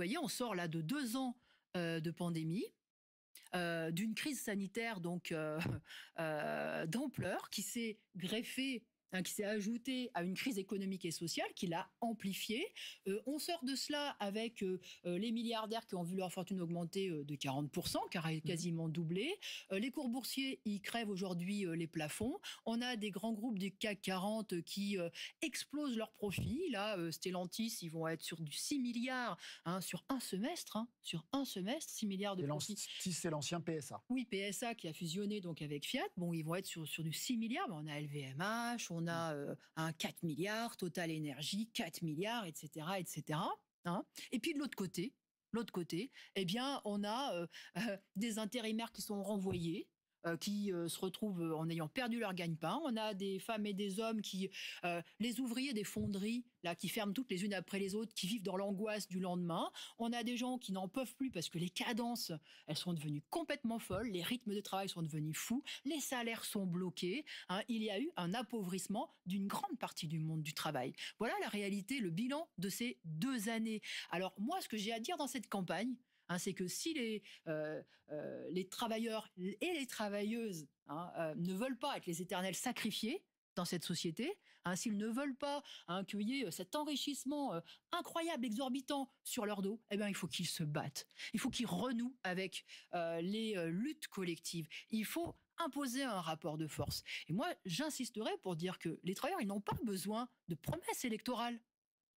voyez, on sort là de deux ans euh, de pandémie. Euh, d'une crise sanitaire donc euh, d'ampleur qui s'est greffée Hein, qui s'est ajouté à une crise économique et sociale qui l'a amplifiée. Euh, on sort de cela avec euh, euh, les milliardaires qui ont vu leur fortune augmenter de 40%, car elle est quasiment doublée. les cours boursiers, ils crèvent aujourd'hui les plafonds. On a des grands groupes du CAC 40 qui explosent leurs profits. Là, Stellantis, ils vont être sur du 6 milliards hein, sur un semestre, hein, sur un semestre, 6 milliards de profits. C'est l'ancien PSA. Oui, PSA qui a fusionné donc avec Fiat. Bon, ils vont être sur, sur du 6 milliards. on a LVMH, on on a euh, un 4 milliards, Total Énergie, 4 milliards, etc., etc. Hein. et puis de l'autre côté, l'autre côté, eh bien, on a euh, des intérimaires qui sont renvoyés, euh, qui euh, se retrouvent euh, en ayant perdu leur gagne-pain. On a des femmes et des hommes qui, les ouvriers des fonderies, là, qui ferment toutes les unes après les autres, qui vivent dans l'angoisse du lendemain. On a des gens qui n'en peuvent plus parce que les cadences, elles sont devenues complètement folles, les rythmes de travail sont devenus fous, les salaires sont bloqués. Hein. Il y a eu un appauvrissement d'une grande partie du monde du travail. Voilà la réalité, le bilan de ces deux années. Alors moi, ce que j'ai à dire dans cette campagne, Hein, c'est que si euh, euh, les, travailleurs et les travailleuses hein, euh, ne veulent pas être les éternels sacrifiés, dans cette société, hein, s'ils ne veulent pas accueillir cet enrichissement incroyable, exorbitant sur leur dos, eh bien, il faut qu'ils se battent. Il faut qu'ils renouent avec les luttes collectives. Il faut imposer un rapport de force. Et moi, j'insisterai pour dire que les travailleurs, ils n'ont pas besoin de promesses électorales.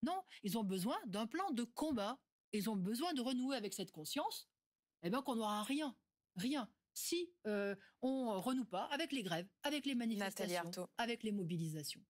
Non, ils ont besoin d'un plan de combat ils ont besoin de renouer avec cette conscience, et eh bien qu'on n'aura rien, rien, si euh, on renoue pas avec les grèves, avec les manifestations, avec les mobilisations.